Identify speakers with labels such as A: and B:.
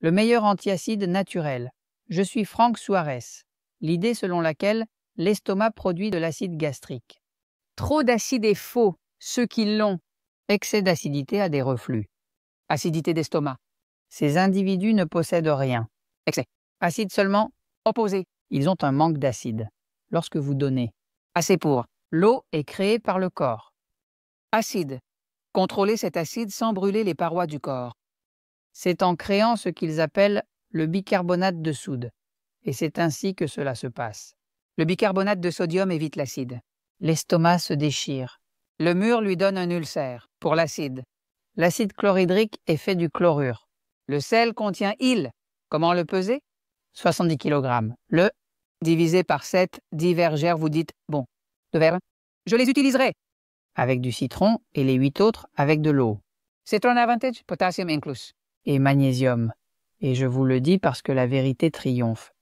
A: le meilleur antiacide naturel. Je suis Franck Suarez. L'idée selon laquelle l'estomac produit de l'acide gastrique. Trop d'acide est faux, ceux qui l'ont. Excès d'acidité à des reflux. Acidité d'estomac. Ces individus ne possèdent rien. Excès. Acide seulement, opposé. Ils ont un manque d'acide. Lorsque vous donnez assez pour, l'eau est créée par le corps. Acide. Contrôlez cet acide sans brûler les parois du corps c'est en créant ce qu'ils appellent le bicarbonate de soude. Et c'est ainsi que cela se passe. Le bicarbonate de sodium évite l'acide. L'estomac se déchire. Le mur lui donne un ulcère, pour l'acide. L'acide chlorhydrique est fait du chlorure. Le sel contient il. Comment le peser 70 kg. Le divisé par 7, divergère, vous dites bon. De verre Je les utiliserai avec du citron et les huit autres avec de l'eau. un avantage, potassium inclus et magnésium. Et je vous le dis parce que la vérité triomphe.